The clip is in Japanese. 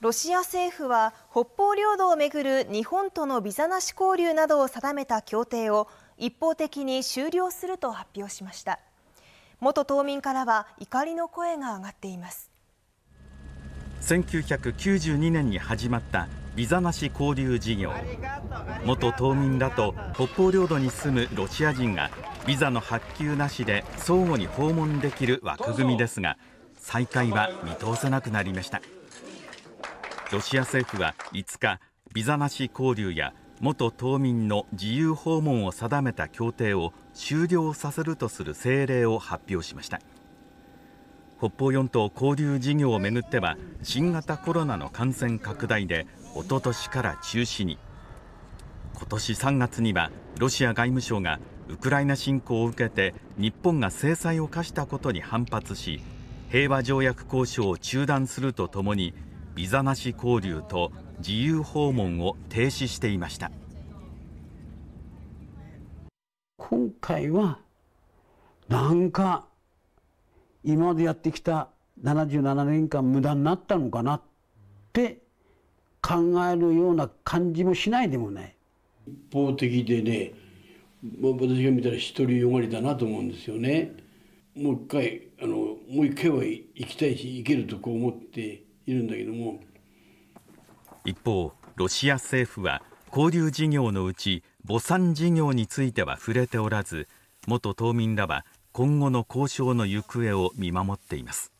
ロシア政府は北方領土をめぐる日本とのビザなし交流などを定めた協定を一方的に終了すると発表しました元島民からは怒りの声が上がっています1992年に始まったビザなし交流事業元島民らと北方領土に住むロシア人がビザの発給なしで相互に訪問できる枠組みですが再開は見通せなくなりましたロシア政府は5日ビザなし交流や元島民の自由訪問を定めた協定を終了させるとする政令を発表しました北方四島交流事業をめぐっては新型コロナの感染拡大でおととしから中止に今年3月にはロシア外務省がウクライナ侵攻を受けて日本が制裁を科したことに反発し平和条約交渉を中断するとともにビザなし交流と自由訪問を停止していました今回はなんか今までやってきた77年間無駄になったのかなって考えるような感じもしないでもない一方的でね、まあ、私が見たら独りよがりだなと思うんですよねもう一回あのもう一回は行きたいし行けるとこ思っているんだけども一方ロシア政府は交流事業のうち墓参事業については触れておらず元島民らは今後の交渉の行方を見守っています